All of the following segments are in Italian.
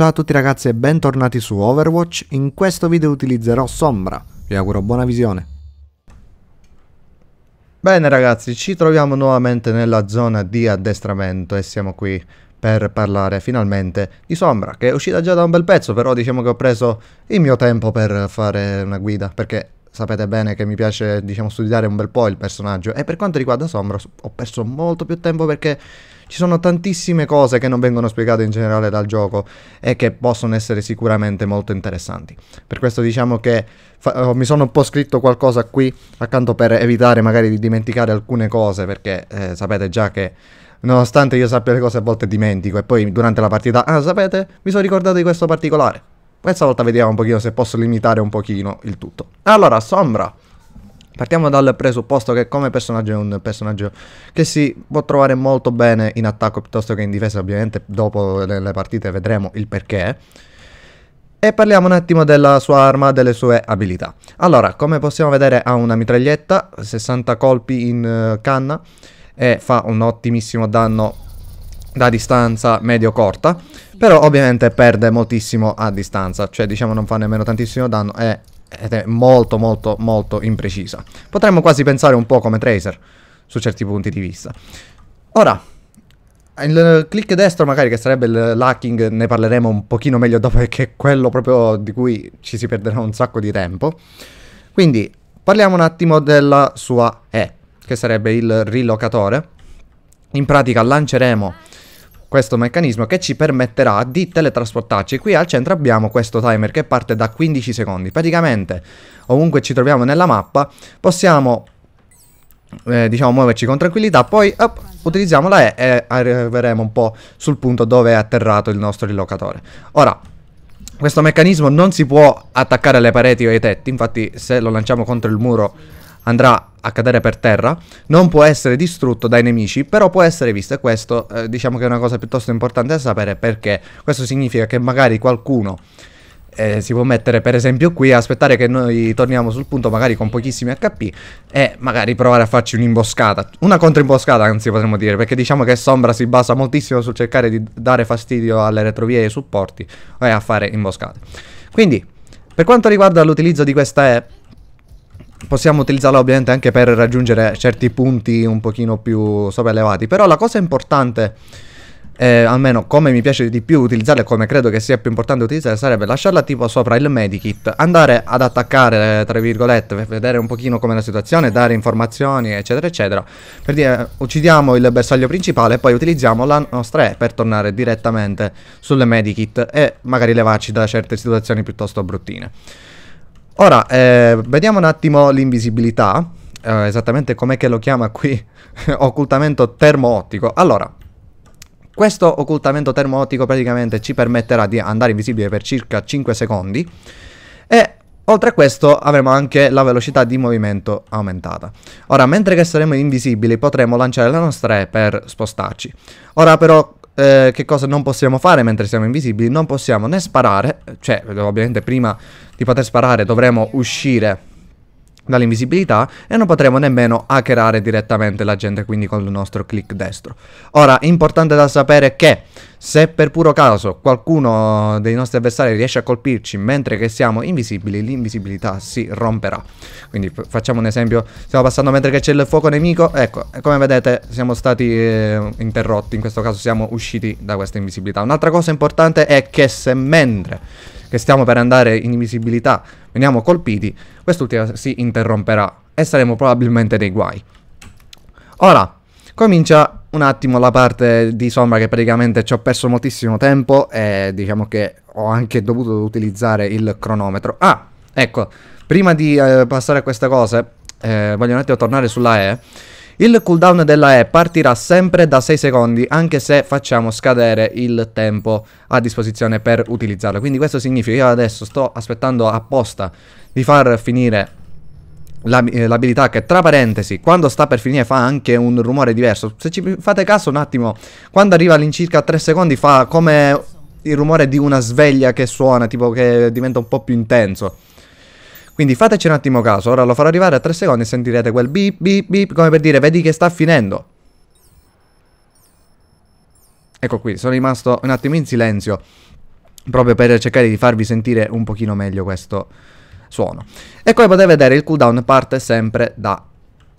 Ciao a tutti ragazzi e bentornati su Overwatch, in questo video utilizzerò Sombra, vi auguro buona visione. Bene ragazzi, ci troviamo nuovamente nella zona di addestramento e siamo qui per parlare finalmente di Sombra, che è uscita già da un bel pezzo, però diciamo che ho preso il mio tempo per fare una guida, perché sapete bene che mi piace, diciamo, studiare un bel po' il personaggio, e per quanto riguarda Sombra ho perso molto più tempo perché ci sono tantissime cose che non vengono spiegate in generale dal gioco e che possono essere sicuramente molto interessanti. Per questo diciamo che fa- oh, mi sono un po' scritto qualcosa qui accanto per evitare magari di dimenticare alcune cose perché eh, sapete già che nonostante io sappia le cose a volte dimentico e poi durante la partita, ah sapete, mi sono ricordato di questo particolare. Questa volta vediamo un pochino se posso limitare un pochino il tutto. Allora, Sombra. Partiamo dal presupposto che come personaggio è un personaggio che si può trovare molto bene in attacco piuttosto che in difesa, ovviamente dopo le partite vedremo il perché. E parliamo un attimo della sua arma, delle sue abilità. Allora, come possiamo vedere ha una mitraglietta, 60 colpi in eh, canna e fa un ottimissimo danno da distanza medio-corta, però ovviamente perde moltissimo a distanza, cioè diciamo non fa nemmeno tantissimo danno e ed è molto molto molto imprecisa. Potremmo quasi pensare un po' come Tracer su certi punti di vista. Ora, il click destro magari che sarebbe il l'hacking ne parleremo un pochino meglio dopo perché è quello proprio di cui ci si perderà un sacco di tempo. Quindi parliamo un attimo della sua E, che sarebbe il rilocatore. In pratica lanceremo questo meccanismo che ci permetterà di teletrasportarci. Qui al centro abbiamo questo timer che parte da 15 secondi. Praticamente, ovunque ci troviamo nella mappa, possiamo eh, diciamo muoverci con tranquillità poi up, utilizziamo la E e arriveremo un po' sul punto dove è atterrato il nostro rilocatore ora questo meccanismo non si può attaccare alle pareti o ai tetti infatti se lo lanciamo contro il muro andrà a cadere per terra, non può essere distrutto dai nemici, però può essere visto e questo eh, diciamo che è una cosa piuttosto importante da sapere perché questo significa che magari qualcuno eh, si può mettere per esempio qui, aspettare che noi torniamo sul punto magari con pochissimi HP e magari provare a farci un'imboscata, una controimboscata anzi potremmo dire, perché diciamo che Sombra si basa moltissimo sul cercare di dare fastidio alle retrovie e ai supporti e a fare imboscate. Quindi, per quanto riguarda l'utilizzo di questa E, possiamo utilizzarla ovviamente anche per raggiungere certi punti un pochino più sopraelevati, però la cosa importante, eh, almeno come mi piace di più utilizzarla e come credo che sia più importante utilizzare, sarebbe lasciarla tipo sopra il medikit, andare ad attaccare, tra virgolette, per vedere un pochino com'è la situazione, dare informazioni, eccetera, eccetera, per dire uccidiamo il bersaglio principale e poi utilizziamo la nostra E per tornare direttamente sulle medikit e magari levarci da certe situazioni piuttosto bruttine. Ora, eh, vediamo un attimo l'invisibilità, eh, esattamente com'è che lo chiama qui, occultamento termo-ottico. Allora, questo occultamento termo-ottico praticamente ci permetterà di andare invisibile per circa 5 secondi e Oltre a questo avremo anche la velocità di movimento aumentata. Ora, mentre che saremo invisibili potremo lanciare la nostra E per spostarci. Ora però eh, che cosa non possiamo fare mentre siamo invisibili? Non possiamo né sparare, cioè ovviamente prima di poter sparare dovremo uscire dall'invisibilità e non potremo nemmeno hackerare direttamente la gente quindi con il nostro click destro. Ora importante da sapere che se per puro caso qualcuno dei nostri avversari riesce a colpirci mentre che siamo invisibili, l'invisibilità si romperà. Quindi facciamo un esempio, stiamo passando mentre che c'è il fuoco nemico, ecco, come vedete siamo stati eh, interrotti, in questo caso siamo usciti da questa invisibilità. Un'altra cosa importante è che se mentre che stiamo per andare in invisibilità veniamo colpiti, quest'ultima si interromperà e saremo probabilmente nei guai. Ora, comincia un attimo la parte di sombra che praticamente ci ho perso moltissimo tempo e diciamo che ho anche dovuto utilizzare il cronometro. Ah, ecco, prima di eh, passare a queste cose, eh, voglio un attimo tornare sulla E. Il cooldown della E partirà sempre da 6 secondi, anche se facciamo scadere il tempo a disposizione per utilizzarla. Quindi questo significa che io adesso sto aspettando apposta di far finire eh, l'abilità che tra parentesi quando sta per finire fa anche un rumore diverso se ci fate caso un attimo quando arriva all'incirca 3 secondi fa come il rumore di una sveglia che suona tipo che diventa un po' più intenso quindi fateci un attimo caso, ora lo farò arrivare a 3 secondi e sentirete quel beep beep beep come per dire vedi che sta finendo. Ecco qui, sono rimasto un attimo in silenzio proprio per cercare di farvi sentire un pochino meglio questo suono. E come potete vedere il cooldown parte sempre da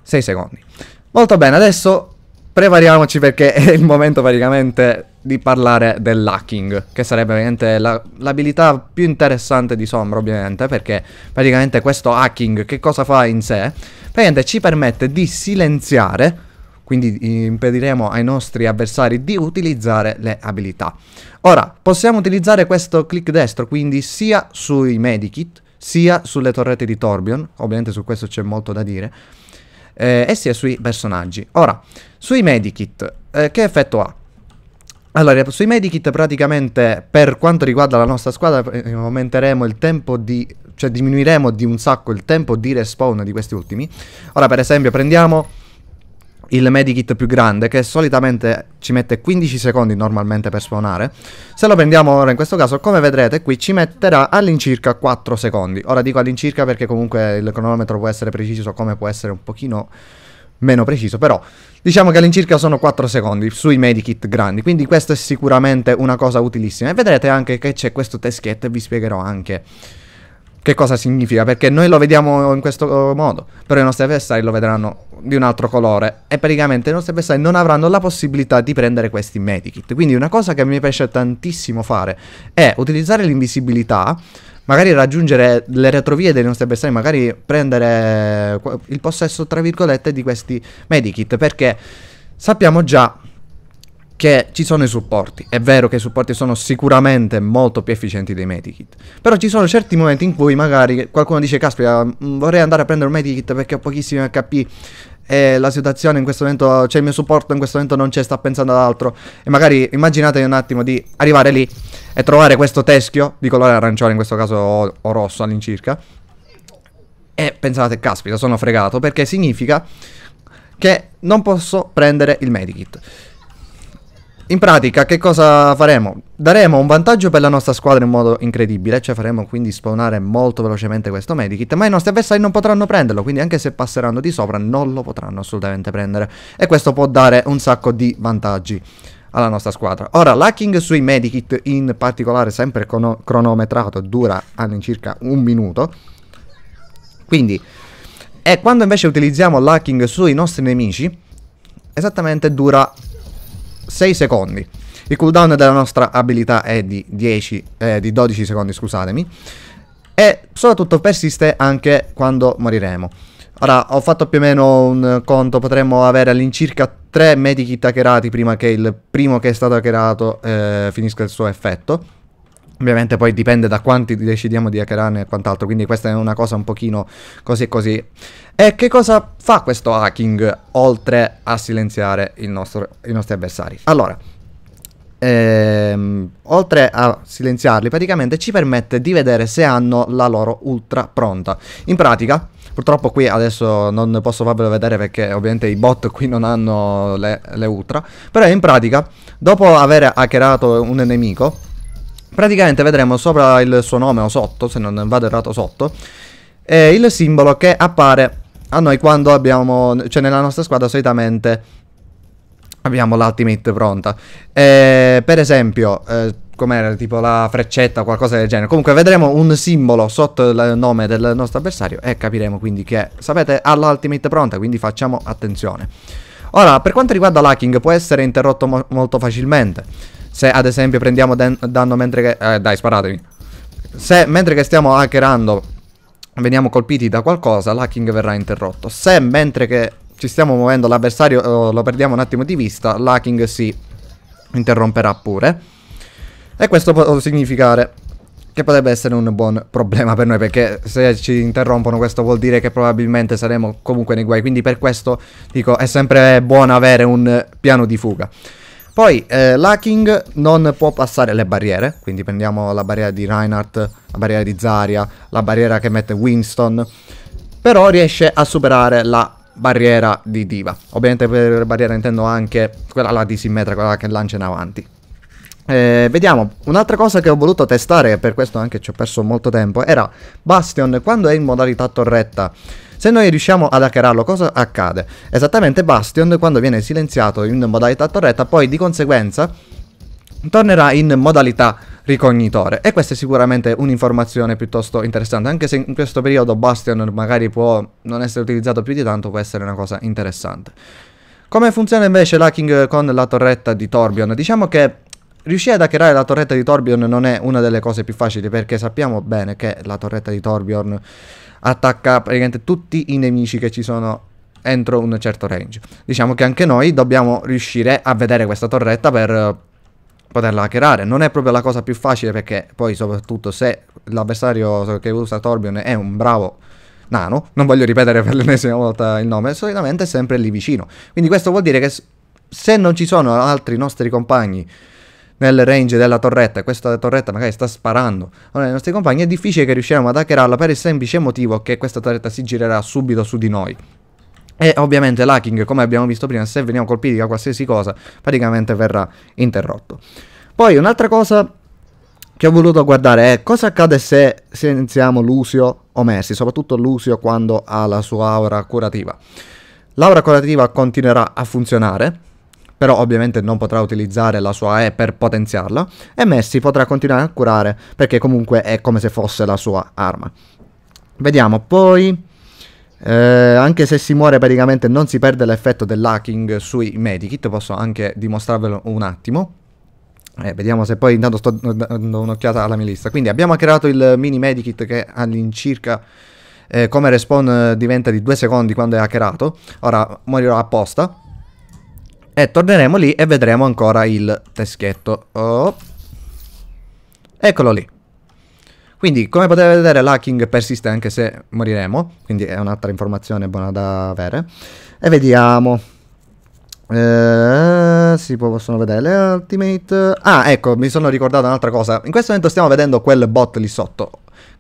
6 secondi. Molto bene, adesso prepariamoci perché è il momento praticamente di parlare dell'hacking, che sarebbe veramente la, l'abilità più interessante di Sombra, ovviamente, perché praticamente questo hacking che cosa fa in sé? Praticamente ci permette di silenziare, quindi impediremo ai nostri avversari di utilizzare le abilità. Ora, possiamo utilizzare questo click destro, quindi sia sui medikit, sia sulle torrette di Torbion, ovviamente su questo c'è molto da dire, eh, e sia sui personaggi. Ora, sui medikit, eh, che effetto ha? Allora, sui medikit praticamente per quanto riguarda la nostra squadra eh, aumenteremo il tempo di... cioè diminuiremo di un sacco il tempo di respawn di questi ultimi. Ora per esempio prendiamo il medikit più grande che solitamente ci mette 15 secondi normalmente per spawnare. Se lo prendiamo ora in questo caso come vedrete qui ci metterà all'incirca 4 secondi. Ora dico all'incirca perché comunque il cronometro può essere preciso come può essere un pochino meno preciso, però diciamo che all'incirca sono 4 secondi sui medikit grandi, quindi questa è sicuramente una cosa utilissima. E vedrete anche che c'è questo teschietto e vi spiegherò anche che cosa significa, perché noi lo vediamo in questo modo, però i nostri avversari lo vedranno di un altro colore e praticamente i nostri avversari non avranno la possibilità di prendere questi medikit. Quindi una cosa che mi piace tantissimo fare è utilizzare l'invisibilità magari raggiungere le retrovie dei nostri avversari, magari prendere il possesso, tra virgolette, di questi medikit, perché sappiamo già che ci sono i supporti. È vero che i supporti sono sicuramente molto più efficienti dei medikit. Però ci sono certi momenti in cui magari qualcuno dice caspita mm, vorrei andare a prendere un medikit perché ho pochissimi HP e la situazione in questo momento, cioè il mio supporto in questo momento non c'è, sta pensando ad altro. E magari immaginate un attimo di arrivare lì e trovare questo teschio di colore arancione, in questo caso o, o rosso all'incirca. E pensate, caspita, sono fregato perché significa che non posso prendere il medikit. In pratica che cosa faremo? Daremo un vantaggio per la nostra squadra in modo incredibile, cioè faremo quindi spawnare molto velocemente questo medikit, ma i nostri avversari non potranno prenderlo, quindi anche se passeranno di sopra non lo potranno assolutamente prendere e questo può dare un sacco di vantaggi alla nostra squadra. Ora, l'hacking sui medikit, in particolare sempre crono- cronometrato, dura all'incirca un minuto. Quindi, e quando invece utilizziamo l'hacking sui nostri nemici, esattamente dura 6 secondi. Il cooldown della nostra abilità è di, 10, eh, di 12 secondi, scusatemi. E soprattutto persiste anche quando moriremo. Ora, ho fatto più o meno un conto, potremmo avere all'incirca tre medikit hackerati prima che il primo che è stato hackerato eh, finisca il suo effetto. Ovviamente poi dipende da quanti decidiamo di hackerarne e quant'altro, quindi questa è una cosa un pochino così e così. E che cosa fa questo hacking oltre a silenziare nostro, i nostri avversari? Allora, ehm, oltre a silenziarli praticamente ci permette di vedere se hanno la loro ultra pronta. In pratica Purtroppo qui adesso non posso farvelo vedere perché ovviamente i bot qui non hanno le, le ultra. Però in pratica, dopo aver hackerato un nemico, praticamente vedremo sopra il suo nome o sotto, se non vado errato sotto, eh, il simbolo che appare a noi quando abbiamo, cioè nella nostra squadra solitamente abbiamo l'ultimate pronta. Eh, per esempio, eh, com'era, tipo la freccetta o qualcosa del genere. Comunque vedremo un simbolo sotto il nome del nostro avversario e capiremo quindi che, sapete, ha l'ultimate pronta, quindi facciamo attenzione. Ora, per quanto riguarda l'hacking, può essere interrotto mo molto facilmente. Se ad esempio prendiamo danno mentre che... Eh, dai, sparatemi. Se mentre che stiamo hackerando veniamo colpiti da qualcosa, l'hacking verrà interrotto. Se mentre che ci stiamo muovendo l'avversario eh, lo perdiamo un attimo di vista, l'hacking si interromperà pure. E questo può significare che potrebbe essere un buon problema per noi perché se ci interrompono questo vuol dire che probabilmente saremo comunque nei guai. Quindi per questo dico è sempre buono avere un piano di fuga. Poi eh, Lacking non può passare le barriere, quindi prendiamo la barriera di Reinhardt, la barriera di Zarya, la barriera che mette Winston, però riesce a superare la barriera di Diva. Ovviamente per barriera intendo anche quella là di simmetra, quella che lancia in avanti. Eh, vediamo, un'altra cosa che ho voluto testare, e per questo anche ci ho perso molto tempo, era Bastion quando è in modalità torretta. Se noi riusciamo ad hackerarlo, cosa accade? Esattamente Bastion quando viene silenziato in modalità torretta, poi di conseguenza tornerà in modalità ricognitore e questa è sicuramente un'informazione piuttosto interessante anche se in questo periodo Bastion magari può non essere utilizzato più di tanto può essere una cosa interessante come funziona invece l'hacking con la torretta di Torbion? Diciamo che Riuscire ad hackerare la torretta di Torbjorn non è una delle cose più facili perché sappiamo bene che la torretta di Torbjorn attacca praticamente tutti i nemici che ci sono entro un certo range. Diciamo che anche noi dobbiamo riuscire a vedere questa torretta per eh, poterla hackerare. Non è proprio la cosa più facile perché poi soprattutto se l'avversario che usa Torbjorn è un bravo nano, non voglio ripetere per l'ennesima volta il nome, solitamente è sempre lì vicino. Quindi questo vuol dire che se non ci sono altri nostri compagni nel range della torretta, e questa torretta magari sta sparando allora, ai nostri compagni, è difficile che riusciremo ad hackerarla per il semplice motivo che questa torretta si girerà subito su di noi. E ovviamente l'hacking, come abbiamo visto prima, se veniamo colpiti da qualsiasi cosa, praticamente verrà interrotto. Poi un'altra cosa che ho voluto guardare è cosa accade se silenziamo Lucio o Mercy, soprattutto Lucio quando ha la sua aura curativa. L'aura curativa continuerà a funzionare, però ovviamente non potrà utilizzare la sua E per potenziarla, e Messi potrà continuare a curare perché comunque è come se fosse la sua arma. Vediamo poi. Eh, anche se si muore praticamente non si perde l'effetto dell'hacking sui medikit, posso anche dimostrarvelo un attimo. Eh, vediamo se poi intanto sto dando un'occhiata alla mia lista. Quindi abbiamo creato il mini medikit che all'incirca eh, come respawn eh, diventa di 2 secondi quando è hackerato. Ora morirò apposta e torneremo lì e vedremo ancora il teschetto. Oh. Eccolo lì. Quindi, come potete vedere, l'hacking persiste anche se moriremo. Quindi è un'altra informazione buona da avere. E vediamo. Eh, si possono vedere le ultimate. Ah, ecco, mi sono ricordato un'altra cosa. In questo momento stiamo vedendo quel bot lì sotto.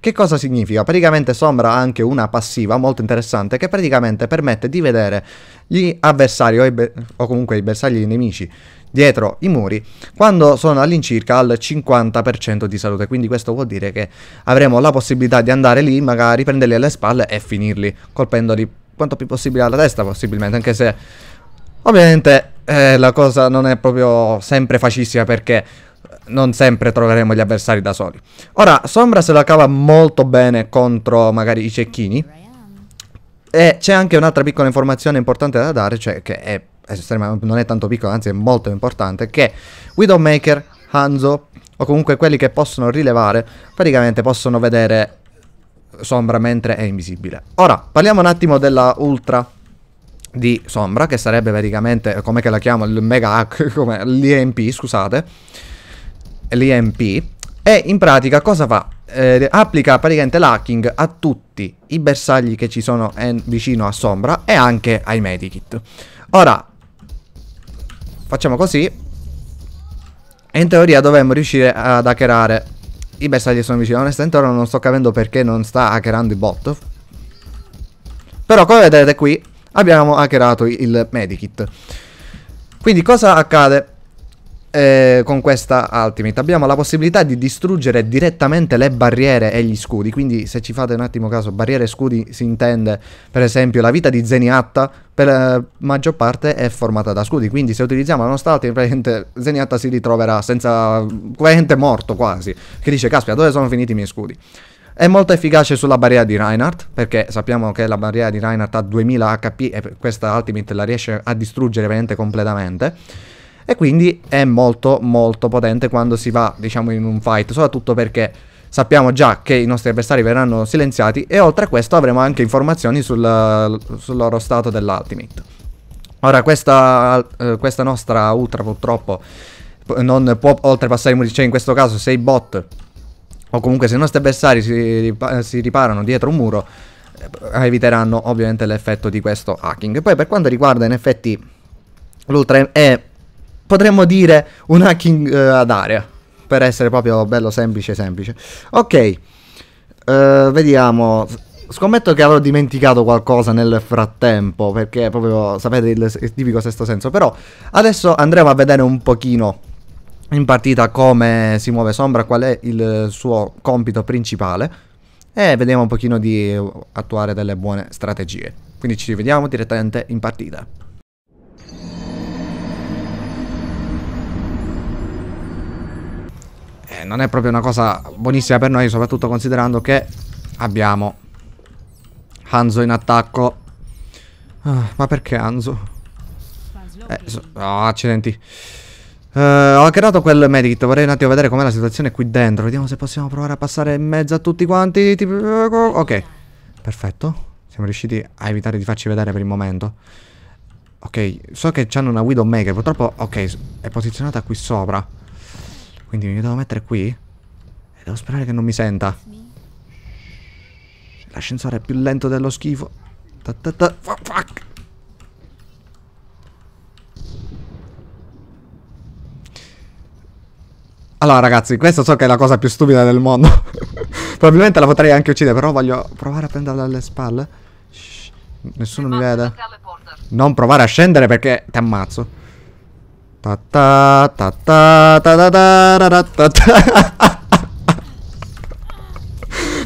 Che cosa significa? Praticamente Sombra ha anche una passiva molto interessante che praticamente permette di vedere gli avversari o, be- o comunque i bersagli dei nemici dietro i muri quando sono all'incirca al 50% di salute quindi questo vuol dire che avremo la possibilità di andare lì magari prenderli alle spalle e finirli colpendoli quanto più possibile alla testa possibilmente anche se ovviamente eh, la cosa non è proprio sempre facissima perché non sempre troveremo gli avversari da soli. Ora, Sombra se la cava molto bene contro magari i cecchini. E c'è anche un'altra piccola informazione importante da dare, cioè che è non è tanto piccola, anzi è molto importante, che Widowmaker, Hanzo, o comunque quelli che possono rilevare, praticamente possono vedere Sombra mentre è invisibile. Ora, parliamo un attimo della Ultra di Sombra, che sarebbe praticamente, come la chiamo, il Mega Hack, l'IMP, scusate l'EMP e in pratica cosa fa? Eh, applica praticamente l'hacking a tutti i bersagli che ci sono eh, vicino a Sombra e anche ai medikit. Ora, facciamo così. E in teoria dovremmo riuscire ad hackerare i bersagli che sono vicino. Onestamente ora non sto capendo perché non sta hackerando i bot. Però come vedete qui abbiamo hackerato il medikit. Quindi cosa accade? eh, con questa Ultimate abbiamo la possibilità di distruggere direttamente le barriere e gli scudi quindi se ci fate un attimo caso barriere e scudi si intende per esempio la vita di Zeniatta per eh, maggior parte è formata da scudi quindi se utilizziamo la nostra Ultimate Zeniatta si ritroverà senza praticamente morto quasi che dice Caspia, dove sono finiti i miei scudi è molto efficace sulla barriera di Reinhardt, perché sappiamo che la barriera di Reinhardt ha 2000 HP e questa Ultimate la riesce a distruggere veramente completamente. E quindi è molto molto potente quando si va diciamo in un fight, soprattutto perché sappiamo già che i nostri avversari verranno silenziati e oltre a questo avremo anche informazioni sul, sul loro stato dell'ultimate. Ora questa, eh, questa nostra ultra purtroppo non può oltrepassare i muri, cioè in questo caso se i bot o comunque se i nostri avversari si, si riparano dietro un muro eh, eviteranno ovviamente l'effetto di questo hacking. Poi per quanto riguarda in effetti l'ultra è potremmo dire un hacking uh, ad area, per essere proprio bello semplice semplice. Ok, uh, vediamo... Scommetto che avrò dimenticato qualcosa nel frattempo, perché proprio sapete il, il tipico sesto senso, però adesso andremo a vedere un pochino in partita come si muove Sombra, qual è il suo compito principale e vediamo un pochino di attuare delle buone strategie. Quindi ci rivediamo direttamente in partita. non è proprio una cosa buonissima per noi, soprattutto considerando che abbiamo Hanzo in attacco. Ah, ma perché Hanzo? Eh, so oh, accidenti. Uh, ho creato quel medikit, vorrei un attimo vedere com'è la situazione qui dentro. Vediamo se possiamo provare a passare in mezzo a tutti quanti. Ok, perfetto. Siamo riusciti a evitare di farci vedere per il momento. Ok, so che hanno una Widowmaker, purtroppo, ok, è posizionata qui sopra. Quindi mi devo mettere qui? E devo sperare che non mi senta. L'ascensore è più lento dello schifo. Ta ta ta. Fuck. Allora ragazzi, questa so che è la cosa più stupida del mondo. Probabilmente la potrei anche uccidere, però voglio provare a prenderla alle spalle. Shh, nessuno mi vede. Non provare a scendere perché ti ammazzo. Ta ta ta ta ta ta ta ta ta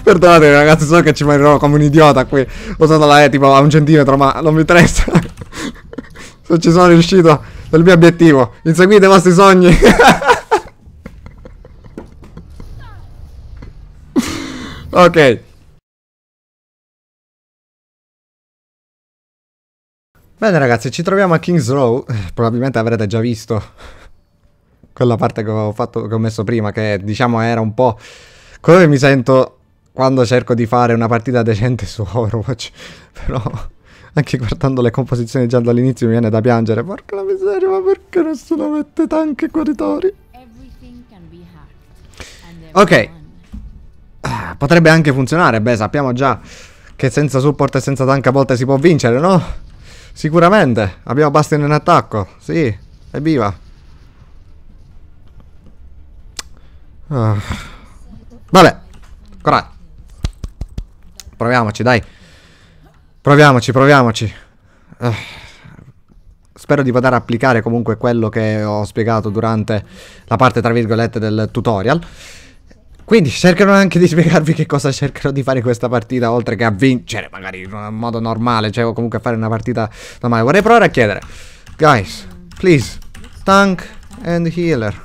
Perdonate ragazzi, so che ci morirò come un idiota qui Usando la E tipo a un centimetro, ma non mi interessa Se ci sono riuscito il mio obiettivo Inseguite i vostri sogni Ok Bene ragazzi, ci troviamo a King's Row, eh, probabilmente avrete già visto quella parte che ho, fatto, che ho messo prima, che diciamo era un po' come mi sento quando cerco di fare una partita decente su Overwatch, però anche guardando le composizioni già dall'inizio mi viene da piangere, porca la miseria, ma perché nessuno mette e guaritori? Ok, ah, potrebbe anche funzionare, beh sappiamo già che senza support e senza tank a volte si può vincere, no? Sicuramente, abbiamo Bastion in attacco, sì, evviva. Uh. Vabbè, coraggio. Proviamoci, dai. Proviamoci, proviamoci. Uh. Spero di poter applicare comunque quello che ho spiegato durante la parte, tra virgolette, del tutorial. Quindi cercherò anche di spiegarvi che cosa cercherò di fare questa partita, oltre che a vincere, magari in un modo normale, cioè o comunque fare una partita normale. Vorrei provare a chiedere. Guys, please, tank and healer.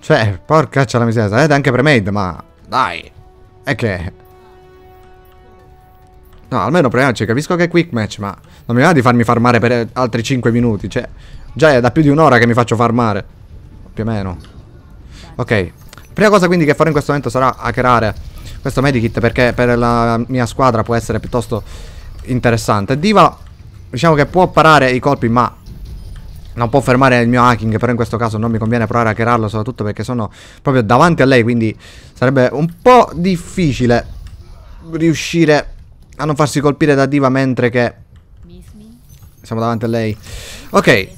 Cioè, porca c'è la miseria, sarete anche pre-made, ma dai. E che... No, almeno proviamoci, capisco che è quick match, ma non mi va di farmi farmare per altri 5 minuti, cioè... Già è da più di un'ora che mi faccio farmare. Più o meno. Ok. Prima cosa quindi che farò in questo momento sarà hackerare questo medikit perché per la mia squadra può essere piuttosto interessante. Diva diciamo che può parare i colpi ma non può fermare il mio hacking, però in questo caso non mi conviene provare a hackerarlo, soprattutto perché sono proprio davanti a lei, quindi sarebbe un po' difficile riuscire a non farsi colpire da Diva mentre che siamo davanti a lei. Ok, eh,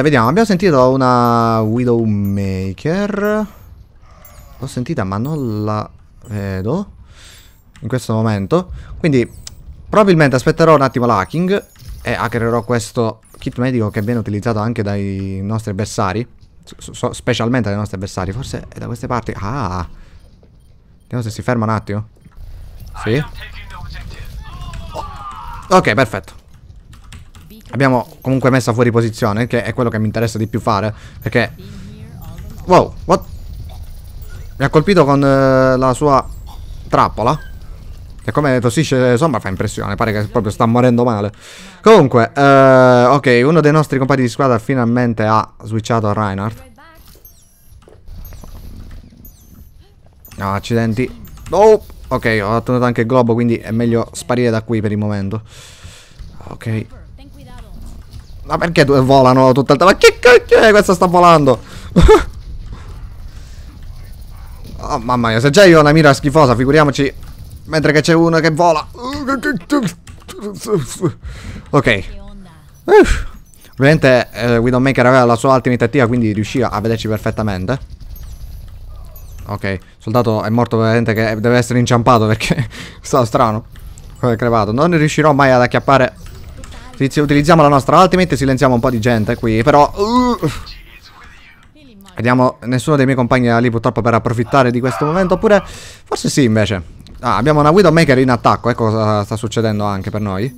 vediamo. Abbiamo sentito una Widowmaker. L'ho sentita ma non la vedo. In questo momento. Quindi probabilmente aspetterò un attimo l'hacking. E hackererò questo kit medico che viene utilizzato anche dai nostri avversari. So, specialmente dai nostri avversari. Forse è da queste parti. Ah. Vediamo se si ferma un attimo. Sì. Ok, perfetto. Abbiamo comunque messa fuori posizione, che è quello che mi interessa di più fare, perché... Wow, what? Mi ha colpito con eh, la sua trappola. Che come tossisce Sombra fa impressione, pare che proprio sta morendo male. Comunque, eh, ok, uno dei nostri compagni di squadra finalmente ha switchato a Reinhardt. No, ah, accidenti. Oh, ok, ho attenuto anche il globo, quindi è meglio sparire da qui per il momento. Ok. Ma perché due volano tutta il tempo? Ma che cacchio è? Questa sta volando! oh, mamma mia, se già io ho una mira schifosa, figuriamoci... Mentre che c'è uno che vola... Ok. Uff. Ovviamente eh, Widowmaker aveva la sua alta iniziativa, quindi riusciva a vederci perfettamente. Ok, il soldato è morto ovviamente che deve essere inciampato perché sta strano. Crevato. Non riuscirò mai ad acchiappare Utilizziamo la nostra ultimate e silenziamo un po' di gente qui, però... Uh, vediamo, nessuno dei miei compagni è lì purtroppo per approfittare di questo momento, oppure... Forse sì invece. Ah, abbiamo una Widowmaker in attacco, ecco cosa sta succedendo anche per noi.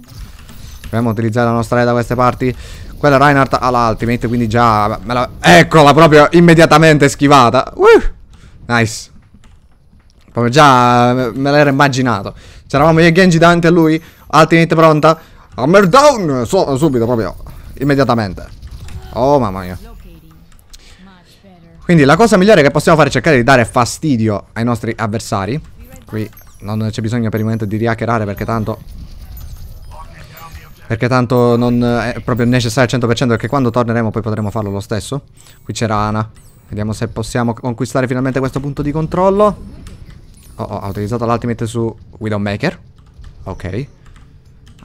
Dobbiamo utilizzare la nostra E da queste parti. Quella Reinhardt ha l'ultimate, quindi già... La... Eccola proprio immediatamente schivata. Uh, nice. Come già me l'era immaginato. C'eravamo io e Genji davanti a lui. Ultimate pronta. Hammer down! So, subito, proprio. Immediatamente. Oh, mamma mia. Quindi la cosa migliore che possiamo fare è cercare di dare fastidio ai nostri avversari. Qui non c'è bisogno per il momento di riaccherare perché tanto... Perché tanto non è proprio necessario al 100% perché quando torneremo poi potremo farlo lo stesso. Qui c'era Ana. Vediamo se possiamo conquistare finalmente questo punto di controllo. Oh, oh, ha utilizzato l'ultimate su Widowmaker. Ok.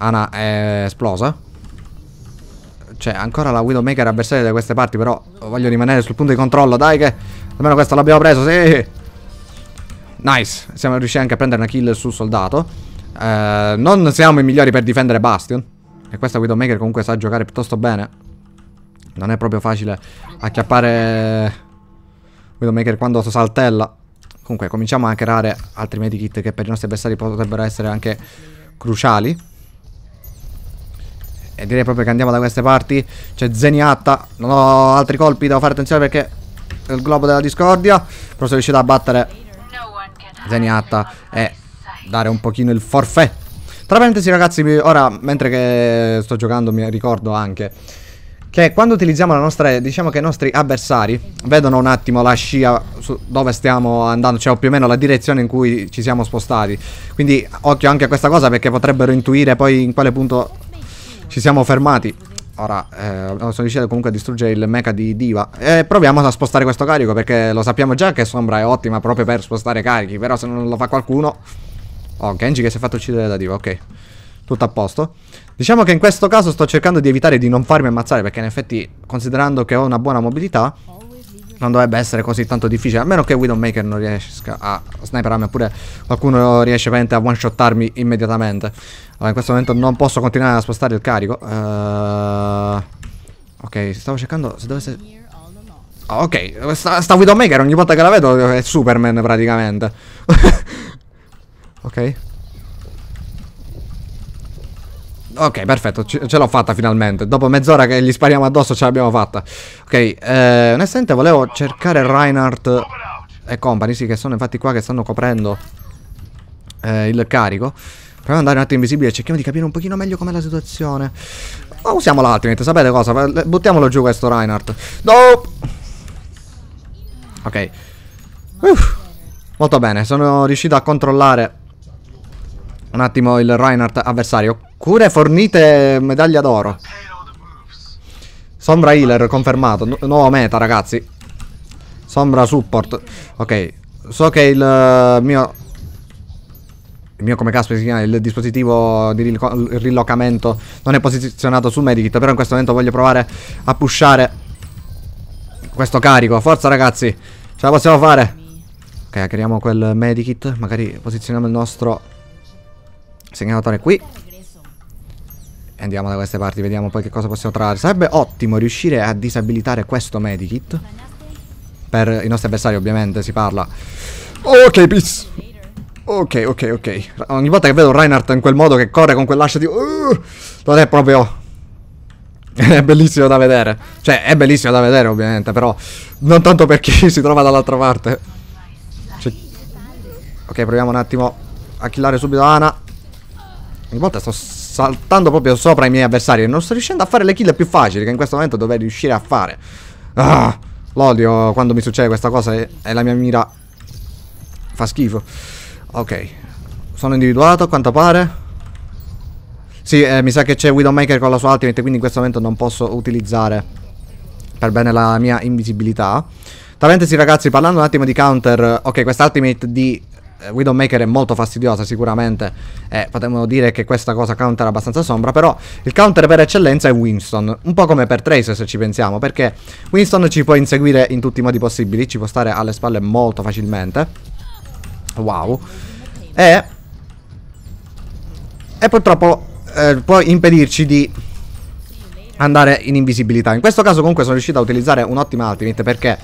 Ana è esplosa. Cioè, ancora la Widowmaker avversaria da queste parti, però voglio rimanere sul punto di controllo. Dai che... Almeno questo l'abbiamo preso, sì! Nice. Siamo riusciti anche a prendere una kill sul soldato. Eh, non siamo i migliori per difendere Bastion. E questa Widowmaker comunque sa giocare piuttosto bene. Non è proprio facile acchiappare Widowmaker quando saltella. Comunque, cominciamo a creare altri medikit che per i nostri avversari potrebbero essere anche cruciali. E direi proprio che andiamo da queste parti. C'è Zeniatta. Non ho altri colpi, devo fare attenzione perché è il globo della discordia. Però sono riuscito a battere Zeniatta e dare un pochino il forfè. Tra parentesi ragazzi, ora mentre che sto giocando mi ricordo anche che quando utilizziamo la nostra, diciamo che i nostri avversari vedono un attimo la scia dove stiamo andando, cioè più o meno la direzione in cui ci siamo spostati. Quindi occhio anche a questa cosa perché potrebbero intuire poi in quale punto ci siamo fermati. Ora, eh, sono riuscito comunque a distruggere il mecha di Diva. Eh, proviamo a spostare questo carico, perché lo sappiamo già che Sombra è ottima proprio per spostare carichi. Però se non lo fa qualcuno... Oh, Genji che si è fatto uccidere da Diva, ok. Tutto a posto. Diciamo che in questo caso sto cercando di evitare di non farmi ammazzare, perché in effetti, considerando che ho una buona mobilità non dovrebbe essere così tanto difficile. A meno che Widowmaker non riesca a sniperarmi. Oppure qualcuno riesce veramente a one shottarmi immediatamente. Allora, in questo momento non posso continuare a spostare il carico. Uh, ok, stavo cercando se dovesse. Ah, ok, sta, sta Widowmaker ogni volta che la vedo è Superman praticamente. ok. Ok, perfetto, ce l'ho fatta finalmente. Dopo mezz'ora che gli spariamo addosso ce l'abbiamo fatta. Ok, eh, onestamente volevo cercare Reinhardt e company, sì, che sono infatti qua che stanno coprendo eh, il carico. Proviamo ad andare un attimo invisibile e cerchiamo di capire un pochino meglio com'è la situazione. Ma oh, usiamo l'ultimate, sapete cosa? Buttiamolo giù questo Reinhardt. No! Ok. Uff. Molto bene, sono riuscito a controllare un attimo il Reinhardt avversario. Cure fornite medaglia d'oro. Sombra healer confermato. Nu nuovo meta, ragazzi. Sombra support. Ok. So che il eh, mio... Il mio, come caspita si chiama, il dispositivo di rilocamento non è posizionato sul medikit, però in questo momento voglio provare a pushare questo carico. Forza, ragazzi. Ce la possiamo fare. Ok, creiamo quel medikit. Magari posizioniamo il nostro segnalatore qui e andiamo da queste parti, vediamo poi che cosa possiamo trovare. Sarebbe ottimo riuscire a disabilitare questo medikit. Per i nostri avversari ovviamente si parla. Ok, peace. Ok, ok, ok. Ogni volta che vedo Reinhardt in quel modo che corre con quell'ascia di... Uh, non è proprio... è bellissimo da vedere. Cioè, è bellissimo da vedere ovviamente, però... Non tanto per chi si trova dall'altra parte. Cioè... Ok, proviamo un attimo a killare subito Ana. Ogni volta sto saltando proprio sopra i miei avversari e non sto riuscendo a fare le kill più facili che in questo momento dovrei riuscire a fare. Ah, L'odio quando mi succede questa cosa e, la mia mira fa schifo. Ok, sono individuato a quanto pare. Sì, eh, mi sa che c'è Widowmaker con la sua ultimate, quindi in questo momento non posso utilizzare per bene la mia invisibilità. Tra parentesi ragazzi, parlando un attimo di counter, ok, questa ultimate di eh, Widowmaker è molto fastidiosa sicuramente eh, potremmo dire che questa cosa counter abbastanza sombra, però il counter per eccellenza è Winston, un po' come per Tracer se ci pensiamo, perché Winston ci può inseguire in tutti i modi possibili, ci può stare alle spalle molto facilmente. Wow. E, e purtroppo eh, può impedirci di andare in invisibilità. In questo caso comunque sono riuscito a utilizzare un'ottima ultimate perché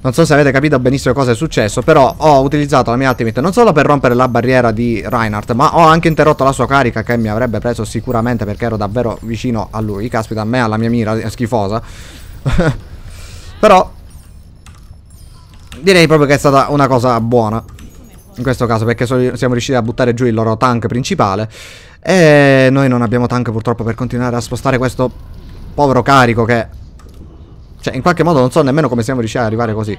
non so se avete capito benissimo cosa è successo, però ho utilizzato la mia ultimate non solo per rompere la barriera di Reinhardt, ma ho anche interrotto la sua carica che mi avrebbe preso sicuramente perché ero davvero vicino a lui. Caspita, a me alla mia mira schifosa. però direi proprio che è stata una cosa buona in questo caso perché siamo riusciti a buttare giù il loro tank principale e noi non abbiamo tank purtroppo per continuare a spostare questo povero carico che cioè, in qualche modo non so nemmeno come siamo riusciti ad arrivare così.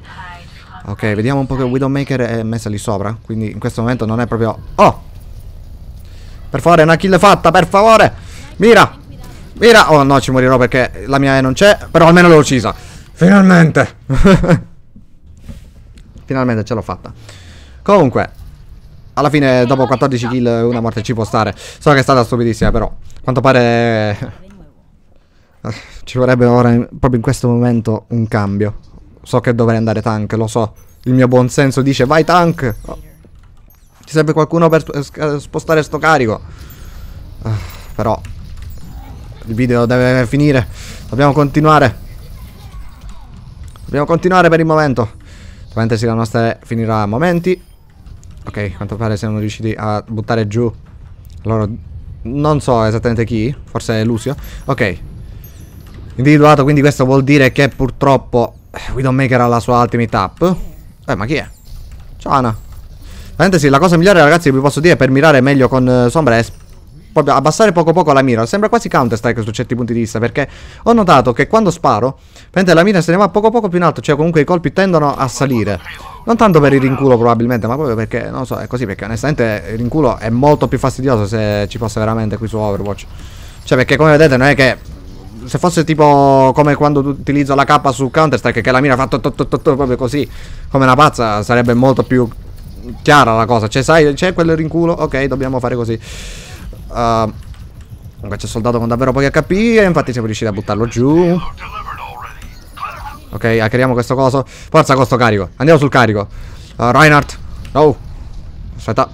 Ok, vediamo un po' che Widowmaker è messa lì sopra. Quindi in questo momento non è proprio... Oh! Per favore, una kill fatta, per favore! Mira! Mira! Oh no, ci morirò perché la mia E non c'è. Però almeno l'ho uccisa. Finalmente! Finalmente ce l'ho fatta. Comunque, alla fine dopo 14 kill una morte ci può stare. So che è stata stupidissima però. A Quanto pare ci vorrebbe ora, proprio in questo momento, un cambio. So che dovrei andare tank, lo so. Il mio buon senso dice vai tank! Oh. Ci serve qualcuno per eh, spostare sto carico. Uh, però... Il video deve finire. Dobbiamo continuare. Dobbiamo continuare per il momento. Mentre la nostra finirà a momenti. Ok, quanto pare siamo riusciti a buttare giù. Allora, non so esattamente chi. Forse è Lucio. Ok, individuato, quindi questo vuol dire che purtroppo Widowmaker eh, ha la sua ultimate up. Eh, ma chi è? Ciana. Veramente la cosa migliore ragazzi che vi posso dire per mirare meglio con uh, Sombra è proprio abbassare poco poco la mira. Sembra quasi Counter Strike su certi punti di vista, perché ho notato che quando sparo, mentre la mira se ne va poco poco più in alto, cioè comunque i colpi tendono a salire. Non tanto per il rinculo probabilmente, ma proprio perché, non lo so, è così, perché onestamente il rinculo è molto più fastidioso se ci fosse veramente qui su Overwatch. Cioè, perché come vedete non è che se fosse tipo come quando utilizzo la K su Counter-Strike che la mira fa to, to, to, to, proprio così, come una pazza, sarebbe molto più chiara la cosa. Cioè, sai, c'è quel rinculo, ok, dobbiamo fare così. Uh, ehm, c'è soldato con davvero pochi HP e infatti siamo riusciti a buttarlo giù. Ok, creiamo questo coso. Forza con carico. Andiamo sul carico. Uh, Reinhardt. Oh. Aspetta.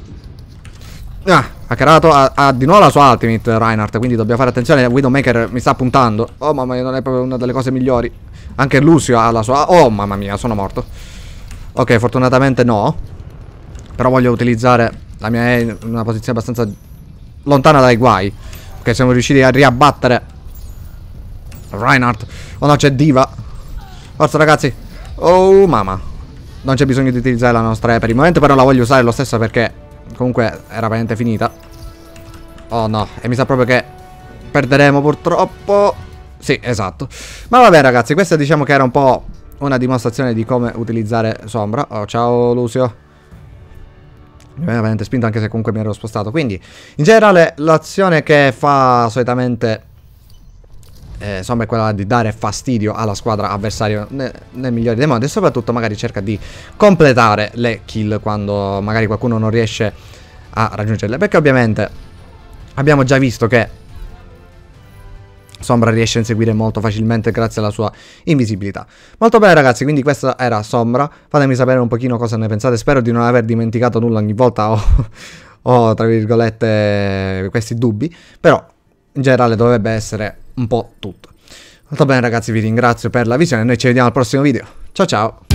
Ah. Ha creato, ha, ha, di nuovo la sua ultimate Reinhardt, quindi dobbiamo fare attenzione, Widowmaker mi sta puntando. Oh mamma mia, non è proprio una delle cose migliori. Anche Lucio ha la sua... Oh mamma mia, sono morto. Ok, fortunatamente no. Però voglio utilizzare la mia E in una posizione abbastanza lontana dai guai. Ok, siamo riusciti a riabbattere Reinhardt. Oh no, c'è Diva. Forza ragazzi. Oh mamma. Non c'è bisogno di utilizzare la nostra E per il momento, però la voglio usare lo stesso perché Comunque era praticamente finita. Oh no, e mi sa proprio che perderemo purtroppo. Sì, esatto. Ma vabbè ragazzi, questa diciamo che era un po' una dimostrazione di come utilizzare Sombra. Oh, ciao Lucio. Mi aveva veramente spinto anche se comunque mi ero spostato. Quindi, in generale, l'azione che fa solitamente eh, insomma è quella di dare fastidio alla squadra avversaria ne, nel migliore dei modi e soprattutto magari cerca di completare le kill quando magari qualcuno non riesce a raggiungerle perché ovviamente abbiamo già visto che Sombra riesce a inseguire molto facilmente grazie alla sua invisibilità. Molto bene ragazzi, quindi questa era Sombra. Fatemi sapere un pochino cosa ne pensate. Spero di non aver dimenticato nulla ogni volta Ho, o tra virgolette questi dubbi. Però in generale dovrebbe essere un po' tutto. Molto bene ragazzi, vi ringrazio per la visione, noi ci vediamo al prossimo video. Ciao ciao!